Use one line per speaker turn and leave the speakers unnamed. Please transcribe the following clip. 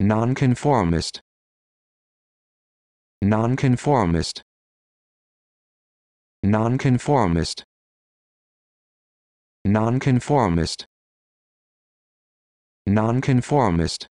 Nonconformist. Nonconformist. Nonconformist. Nonconformist. Nonconformist.